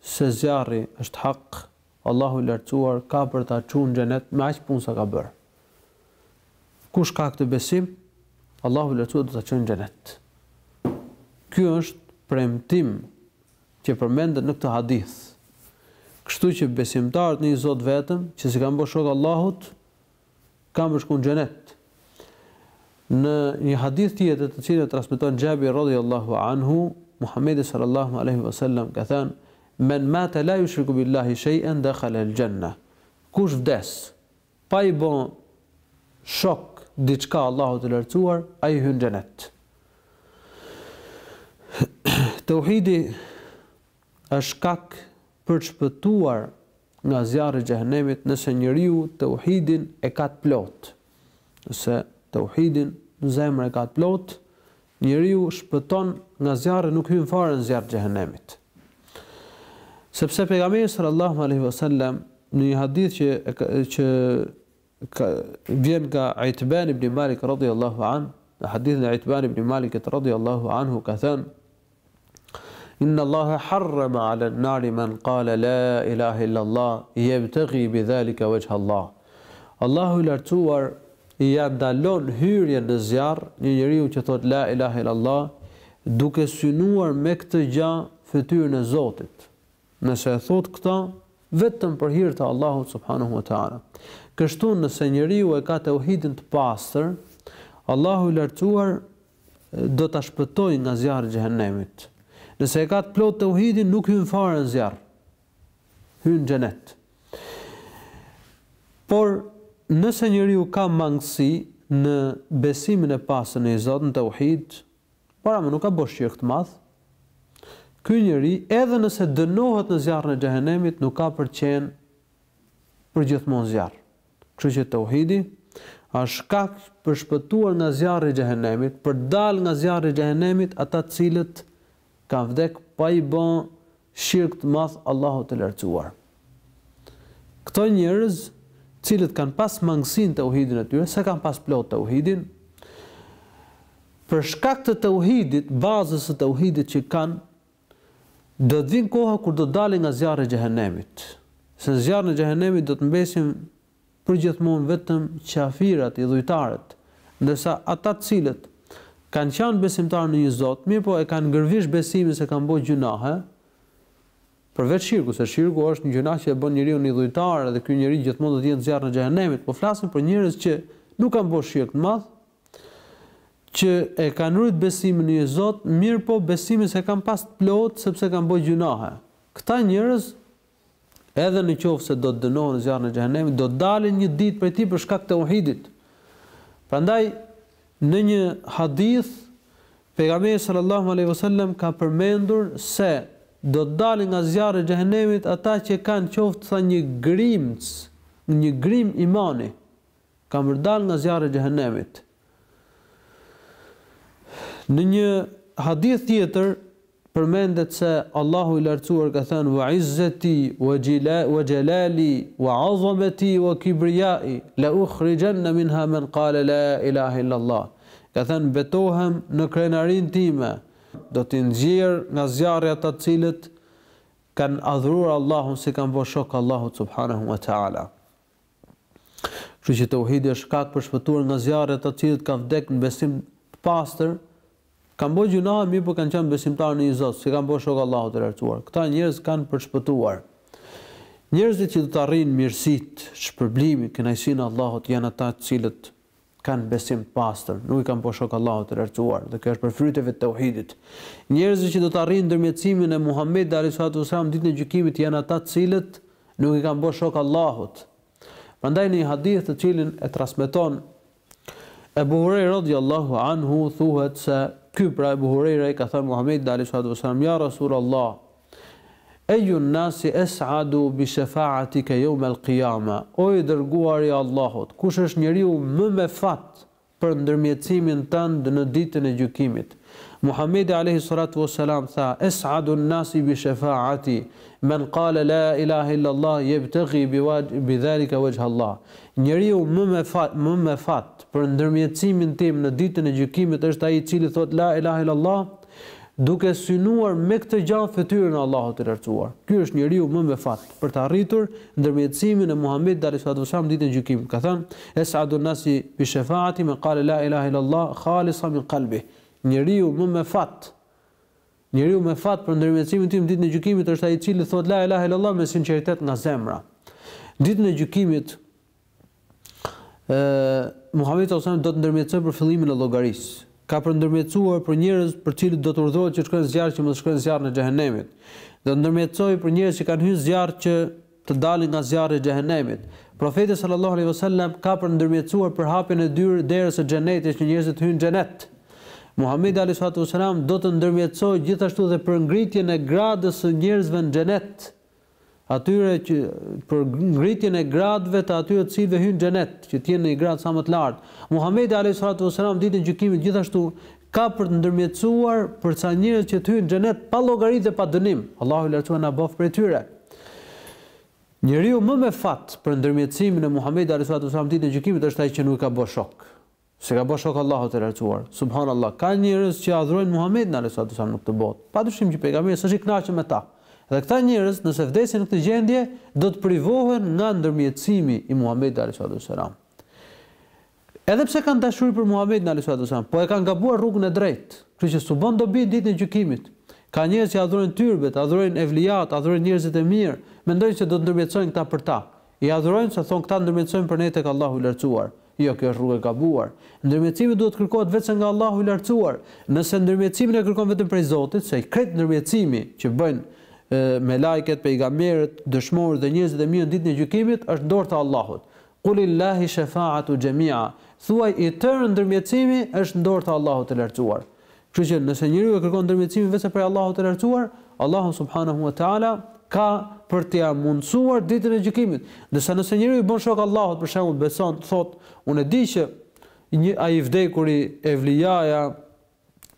se zjarri është hak, Allahu i lartësuar ka për ta çuar në xhenet me aq punë sa ka bër. Kush ka këtë besim, Allahu i lartësuar do ta çojë në xhenet. Ky është premtim që përmendet në këtë hadith. Kështu që besimtarët në Zot vetëm, që si kanë shok Allahut, kanë bërë shkon xhenet. Në një hadith tjetër të cilin e transmeton Xhabi radhiyallahu anhu, Muhamedi sallallahu alaihi wasallam ka thënë: "Men mata la yushriku billahi shay'an dakhala al-janna." Kush vdes pa i bën shok diçka Allahut të lartësuar, ai hyn xhenet të uhidi është kak për shpëtuar nga zjarë i gjehenemit nëse njëriu të uhidin e ka të plot. Nëse të uhidin në zemrë e ka të plot, njëriu shpëton nga zjarë nuk hymë farë në zjarë i gjehenemit. Sepse pega me sërë a.s. në një hadith që, që ka, vjen ka Aitban ibn Malik radhi Allahu anë, në hadith në Aitban ibn Malik radhi Allahu anë hu ka thënë, Inna Allah harrama ala nari man kala la ilaha illa Allah, i e bëtëgji bi dhalika veqha Allah. Allahu lartuar i dalon hyrje në zjarë, një njëri u që thot la ilaha illa Allah, duke synuar me këtë gja fëtyrë në Zotit. Nëse e thot këta, vetëm për hirë të Allahu subhanahu wa ta'ala. Kështu nëse njëri u e ka të uhidin të pasër, Allahu lartuar do të shpëtoj nga zjarë gjëhenemitë. Nëse e ka të plotë të uhidin, nuk hynë farë në zjarë. Hynë gjenet. Por, nëse njëri u ka mangësi në besimin e pasën e i zotën të uhid, para nuk ka bosh qërë këtë madhë, Ky njeri edhe nëse dënohet në zjarrin e xhehenemit nuk ka për qenë për gjithmonë zjarr. Kështu që tauhidi është shkak për shpëtuar nga zjarë i xhehenemit, për dal nga zjarë i xhehenemit ata cilët ka vdek pa i bën shirk të madh Allahut të lartësuar. Këto njerëz, cilët kanë pas mangësinë të uhidin e tyre, sa kanë pas plot të uhidin, për shkak të të uhidit, bazës të të uhidit që kanë, dhe vinë koha kur do dalin nga zjarë e gjehenemit. Se zjarë në gjehenemit do të mbesim për gjithmonë vetëm qafirat i dhujtarët, ndërsa ata cilët kanë qenë besimtarë në një Zot, mirë po e kanë ngërvish besimin se kanë bërë Për Përveç shirku, se shirku është një gjuna që e bën njeriu një dhujtar dhe ky njeriu gjithmonë do të jetë zjarr në xhehenemit, po flasim për njerëz që nuk kanë bërë shirk të madh, që e kanë rrit besimin në një Zot, mirë po besimin se kanë pas të plot sepse kanë bërë gjuna. Këta njerëz edhe në se do të dënohen zjarr në xhehenemit, do dalin një ditë për tij për shkak të uhidit. Prandaj në një hadith pejgamberi sallallahu alaihi wasallam ka përmendur se do të dalin nga zjarri i xhehenemit ata që kanë qoftë sa një grimc, një grim imani, kanë vërdal nga zjarri i xhehenemit. Në një hadith tjetër përmendet se Allahu i lartësuar ka thënë wa izzati wa jilali wa jalali wa azamati wa kibriyai la ukhrijanna minha man qala la ilaha illa Allah. Ka thënë betohem në krenarin time do të nxjerr nga zjarrja të cilët kanë adhuruar Allahun si kanë bërë shok Allahut subhanahu wa taala. Kështu që tauhidi është shkak për shpëtuar nga zjarret të cilët kanë vdekur në besim të pastër, kanë bërë gjuna, mi po kanë qenë besimtarë në një Zot, si kanë bërë shokë Allahu të lartuar. Këta njerëz kanë përshpëtuar. Njerëzit që do të arrinë mirësitë, shpërblimin, kënajsinë e Allahut janë ata të cilët kanë besim pastër, nuk i kanë bërë shok Allahu të rërcuar, dhe kjo është për fryteve të tauhidit. Njerëzit që do të arrinë ndërmjetësimin e Muhamedit sallallahu alaihi wasallam ditën e gjykimit janë ata të cilët nuk i kanë bërë shok Allahut. Prandaj në hadith të cilin e transmeton Ebu Hurajra radhiyallahu anhu thuhet se Ky pra e buhurera i ka thënë Muhammed Dali Shadu Sallam, Ja rasulullah Allah, në nasi e bi shefaati yawm jo me l'kijama, o i dërguar i Allahot, kush është njeriu më me fatë për ndërmjecimin të në ditën e gjukimit. Muhammed alayhi salatu Sallam tha, e sadu në nasi bi shefaati, Men qala la ilaha illa Allah yabtaghi bidhalika wajha Allah. Njeriu më me fat, më me fat për ndërmjetësimin tim në ditën e gjykimit është ai i cili thot la ilaha illa Allah duke synuar me këtë gjallë fytyrën e Allahut të lartësuar. Ky është njeriu më me fat për të arritur ndërmjetësimin e Muhamedit sallallahu alaihi wasallam ditën e gjykimit. Ka thënë: "Es'adu nasi bi shafaati man qala la ilaha illa Allah khalisan min qalbihi." Njeriu më me fat, Njeriu me fat për ndërmjetësimin tim ditën e gjykimit është ai i cili thot la ilaha illallah me sinqeritet nga zemra. Ditën e gjykimit ë Muhamedi sallallahu alaihi wasallam do të ndërmjetësojë për fillimin e llogarisë. Ka për ndërmjetësuar për njerëz për cilët do të urdhërohet që shkojnë zjarr që mos shkojnë zjarr në xhehenemit. Do ndërmjetësojë për njerëz që kanë hyrë zjarr që të dalin nga zjarri i xhehenemit. Profeti sallallahu alaihi wasallam ka për ndërmjetësuar për hapjen e dyrës derës së xhenetit që njerëzit hyjnë xhenet. Ë Muhammed a.s. do të ndërmjetësoj gjithashtu dhe për ngritjen e gradës së njerëzve në gjenet, atyre që për ngritjen e gradëve të atyre të cilëve hynë gjenet, që në i gradë sa më të lartë. Muhammed a.s. ditën gjykimit gjithashtu ka për të ndërmjetësuar për sa njerëz që të hynë gjenet pa logarit dhe pa dënim. Allahu lërcua në bëf për e tyre. Njëriu më me fatë për ndërmjetësimin e Muhammed a.s. ditën gjykimit është taj që nuk ka bo Se ka bosh Allahu te lartuar. Subhanallahu. Ka njerëz që adhurojnë Muhamedit alayhi salatu wasallam në këtë botë. Patyshim që pejgamberi s'është i kënaqur me ta. Dhe këta njerëz, nëse vdesin në këtë gjendje, do të privohen nga ndërmjetësimi i Muhamedit alayhi salatu wasallam. Edhe pse kanë dashuri për Muhamedit alayhi salatu wasallam, po e kanë gabuar rrugën e drejtë. Kështu që su dobi ditën e gjykimit. Ka njerëz që adhurojnë tyrbet, adhurojnë evliat, adhurojnë njerëzit e mirë, mendojnë se do të ndërmjetësojnë këta për ta. I adhurojnë se thon këta ndërmjetësojnë për ne tek Allahu i lartësuar. Jo, kjo është rrugë e gabuar. Ndërmjetësimi duhet kërkohet vetëm nga Allahu i Lartësuar. Nëse ndërmjetësimin e kërkon vetëm prej Zotit, se i kret ndërmjetësimi që bëjnë me lajket, pejgamberët, dëshmorët dhe njerëzit e mirë ditën e gjykimit është dorë te Allahu. Qulillahi shafaatu jami'a. Thuaj i tërë ndërmjetësimi është dorë te Allahut i Lartësuar. Kështu që nëse njeriu e kërkon ndërmjetësimin vetëm prej Allahut i Lartësuar, Allahu subhanahu wa ta'ala ka për t'ia mundsuar ditën e gjykimit. Do sa nëse njeriu i bën shok Allahut, për shembull, beson, thot, unë e di që një ai vdekur i evliaja,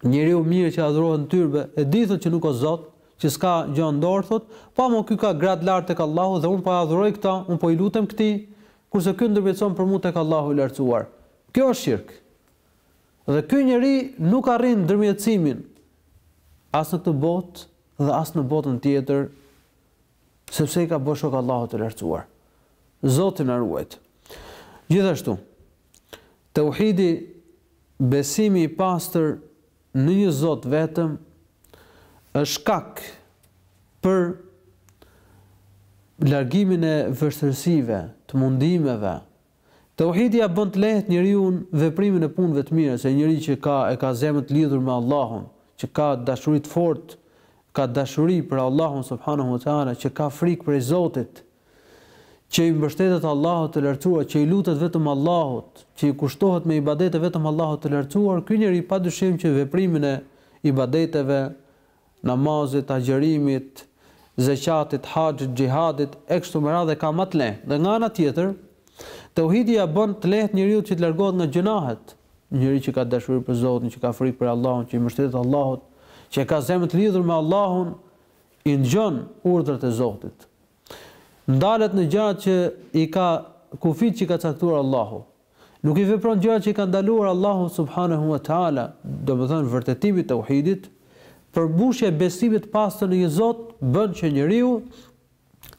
njeriu mirë që adhurohet në tyrbe, e di thot që nuk ka Zot, që s'ka gjë në dorë thot, pa më ky ka grad lart tek Allahu dhe un po e adhuroj këta, un po i lutem këtij, kurse ky ndërbeçon për mua tek Allahu i lartësuar. Kjo është shirq. Dhe ky njeri nuk arrin ndërmjetësimin as në këtë botë dhe as në botën tjetër sepse i ka bërë shok Allahu të lartësuar. Zoti na ruaj. Gjithashtu, tauhidi besimi i pastër në një Zot vetëm është shkak për largimin e vështërsive, të mundimeve. Tauhidi ja bën të lehtë njeriu veprimin e punëve të mira, se njeriu që ka e ka zemrën e lidhur me Allahun, që ka dashuri të fortë ka dashuri për Allahun subhanahu wa taala, që ka frikë për Zotin, që i mbështetet Allahut të lartësuar, që i lutet vetëm Allahut, që i kushtohet me ibadete vetëm Allahut të lartësuar, ky njeri padyshim që veprimin e ibadeteve, namazit, agjërimit, zakatit, haxhit, xhihadit e kështu me radhë ka më të lehtë. Dhe nga ana tjetër, tauhidi ja bën të lehtë njeriu që të largohet nga gjunahet, njëri që ka dashuri për Zotin, që ka frikë për Allahun, që i mbështetet Allahut që ka zemrë të lidhur me Allahun, i ndjon urdhrat e Zotit. Ndalet në gjatë që i ka kufit që ka caktuar Allahu. Nuk i vepron gjërat që i ka ndaluar Allahu subhanahu wa taala, domethënë vërtetimi i tauhidit, e besimit pastër në një Zot bën që njeriu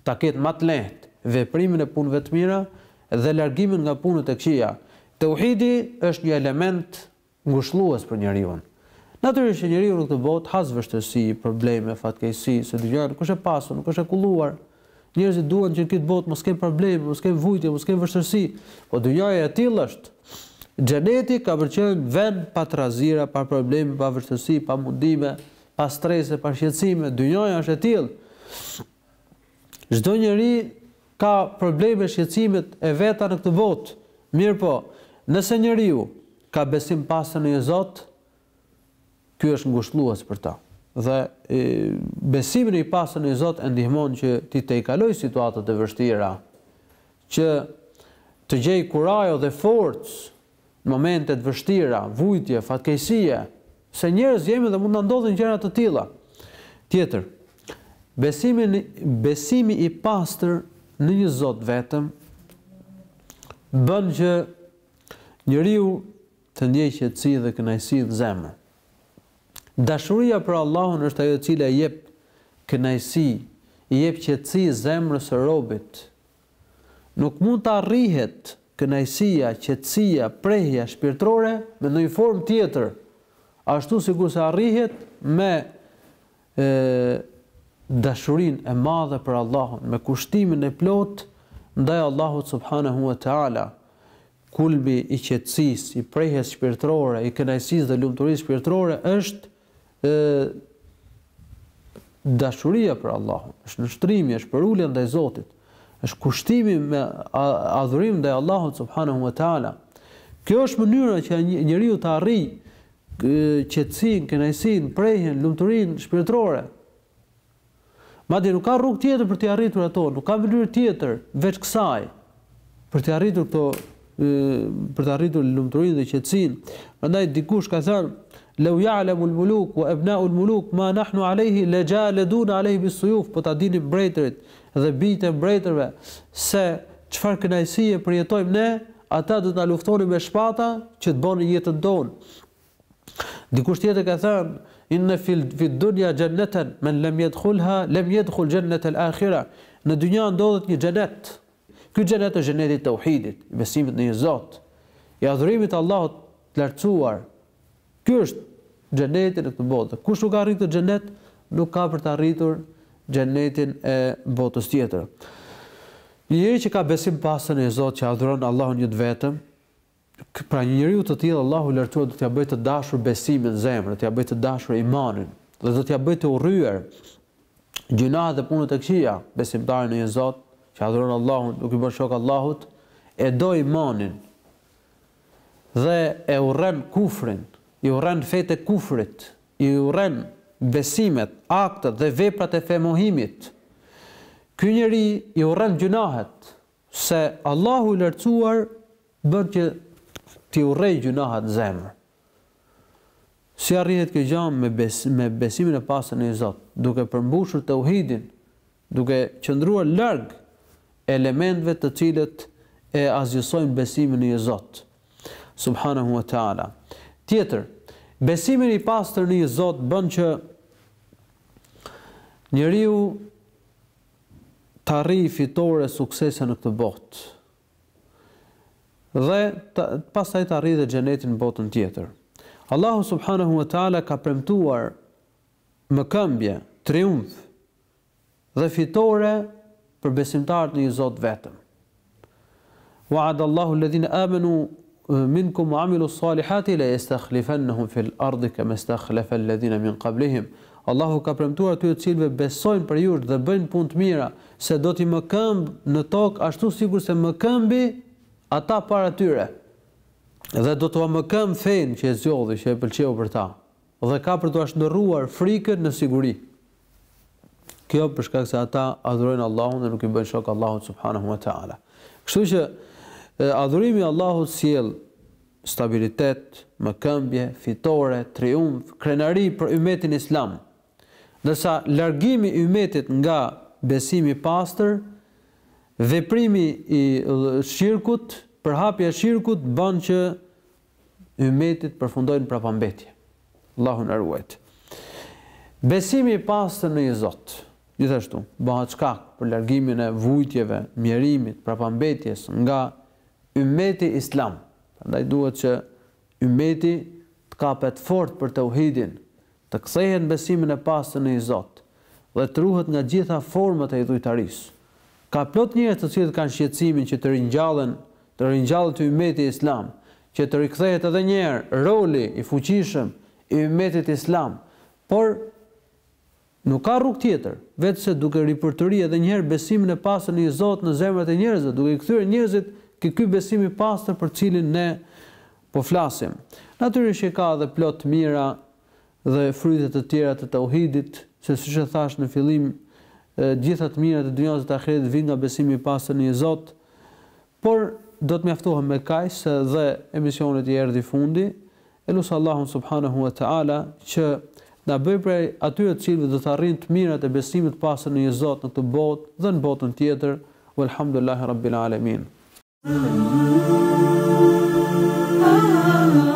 ta ketë më të lehtë veprimin e punëve të mira dhe largimin nga punët e këqija. Tauhidi është një element ngushëllues për njeriu. Natyrisht që njeriu në këtë botë has vështësi, probleme, fatkeqësi, se dëgjoj, nuk është e pasur, nuk është e kulluar. Njerëzit duan që në këtë botë mos kem probleme, mos kem vujtje, mos kem vështirësi, po dënyaja e tillë është. Xheneti ka për vend pa trazira, pa probleme, pa vështësi, pa mundime, pa stresë, pa shqetësime. Dënyaja është e tillë. Çdo njeri ka probleme, shqetësimet e veta në këtë botë. Mirpo, nëse njeriu ka besim pasën në Zot, ky është ngushëlluas për ta. Dhe e, besimi në i pasën e Zot e ndihmon që ti të i kaloj situatët e vështira, që të gjej kurajo dhe forcë në momentet vështira, vujtje, fatkejësie, se njerëz jemi dhe mund të ndodhin gjëra të tilla. Tjetër, besimi besimi i pastër në një Zot vetëm bën që njeriu të ndjejë qetësi dhe kënaqësi dhe zemër. Dashuria për Allahun është ajo e cila jep kënaqësi, i jep qetësi zemrës së robit. Nuk mund të arrihet kënaqësia, qetësia, prehja shpirtërore në ndonjë formë tjetër, ashtu sikurse arrihet me ë dashurinë e madhe për Allahun, me kushtimin e plot ndaj Allahut subhanahu wa taala kulbi i qetësisë, i prehjes shpirtërore, i kënaqësisë dhe lumturisë shpirtërore është ë dashuria për Allahun, është nështrimi, është për uljen ndaj Zotit, është kushtimi me adhurim ndaj Allahut subhanahu wa taala. Kjo është mënyra që njeriu të arrijë qetësinë, kënaqësinë, prehjen, lumturinë shpirtërore. Madje nuk ka rrugë tjetër për të arritur ato, nuk ka mënyrë tjetër veç kësaj për të arritur këto për të arritur lumturinë dhe qetësinë. Prandaj dikush ka thënë Lëu ja'lemu l-muluk wa ebna'u l-muluk ma nahnu alehi le gja ledu alehi bi po ta dini mbrejtërit dhe bitë mbrejtërve se qëfar kënajsi përjetojmë ne ata të na luftoni me shpata që të boni jetën tonë. Dikusht tjetër ka thënë inë në fil dhvit dunja gjenneten me në lemjet khulha lemjet khul gjennet akhira në dunja ndodhët një xhenet ky xhenet e xheneti i tauhidit besimit në një zot i adhurimit Allahut të lartësuar, Ky është xheneti në këtë botë. Kush nuk arrin të xhenet, nuk ka për të arritur xhenetin e botës tjetër. Një që ka besim pasën e Zotit, që adhuron Allahun një vetëm, pra një njeriu të tillë Allahu lartuat do t'ia bëjë të dashur besimin në zemër, t'ja t'ia bëjë të dashur imanin, dhe do t'ia bëjë të urryer gjëna dhe punët e këqija, besimtarin në Zot që adhuron Allahun, nuk i bën shok Allahut, e do imanin dhe e urren kufrin, i uren fetë e kufrit, i uren besimet, aktet dhe veprat e femohimit. Ky njeri i uren gjunahet, se Allahu i lërcuar bërë që ti urej gjunahet zemë. Si arrihet kjo gjë me bes me besimin e pastër në Zot, duke përmbushur tauhidin, duke qëndruar larg elementëve të cilët e azhysojnë besimin në Zot. Subhanahu wa ta'ala. Tjetër, besimin i pastër një zotë bënë që njëriu të arri fitore suksese në këtë botë dhe pasaj të arri dhe gjenetin në botën tjetër. Allahu subhanahu wa ta'ala ka premtuar më këmbje, triumf dhe fitore për besimtarët në një zotë vetëm. Wa adallahu lëdhin amenu minkum amilu salihati le estakhlifen nëhum fil ardi ke me estakhlifen ledhina min kablihim. Allahu ka premtuar të të cilve besojnë për ju dhe bëjnë punë të mira, se do t'i më këmbë në tokë ashtu sigur se më këmbi ata para tyre. Dhe do t'u më këmbë që e zjodhi, që e pëlqeu për ta. Dhe ka për t'u ashtë frikën frikët në siguri. Kjo për shkak se ata adhrujnë Allahun dhe nuk i bëjnë shokë Allahut subhanahu wa ta'ala. Kështu që adhurimi Allahut sjell stabilitet, mëkëmbje, fitore, triumf, krenari për umetin Islam. Ndërsa largimi i nga besimi i pastër, veprimi i shirkut, përhapja e shirkut bën që ummetit përfundojnë prapambetje. Allahu na ruaj. Besimi i pastër në një Zot, gjithashtu, bëhet shkak për largimin e vujtjeve, mjerimit, prapambetjes nga ummeti islam. Prandaj duhet që ummeti të kapet fort për tauhidin, të kthehet besimin e pastër në Zot dhe të ruhet nga gjitha format e idhujtarisë. Ka plot njerëz të cilët kanë shqetësimin që të ringjallen, të të ummeti islam, që të rikthehet edhe një herë roli i fuqishëm i ummetit islam, por Nuk ka rrugë tjetër, vetëse duke ripërtëri edhe njëherë besimin e pasën e Zot në zemrat e njerëzve, duke i kthyer njerëzit ky ky besim i pastër për cilin ne po flasim. Natyrisht që ka edhe plot të mira dhe fryte të tjera të tauhidit, se siç e thash në fillim, gjitha të mira të dunjas së të ahiret vijnë nga besimi i pastër në një Zot. Por do të mjaftohem me kaq se dhe emisioni i erdhi fundi. Elus Allahun subhanahu wa taala që na bëj për atyre të cilëve do të arrijnë të mirat e besimit të pastër në një Zot në këtë botë dhe në botën tjetër. Walhamdulillahirabbil alamin. Oh, oh, oh.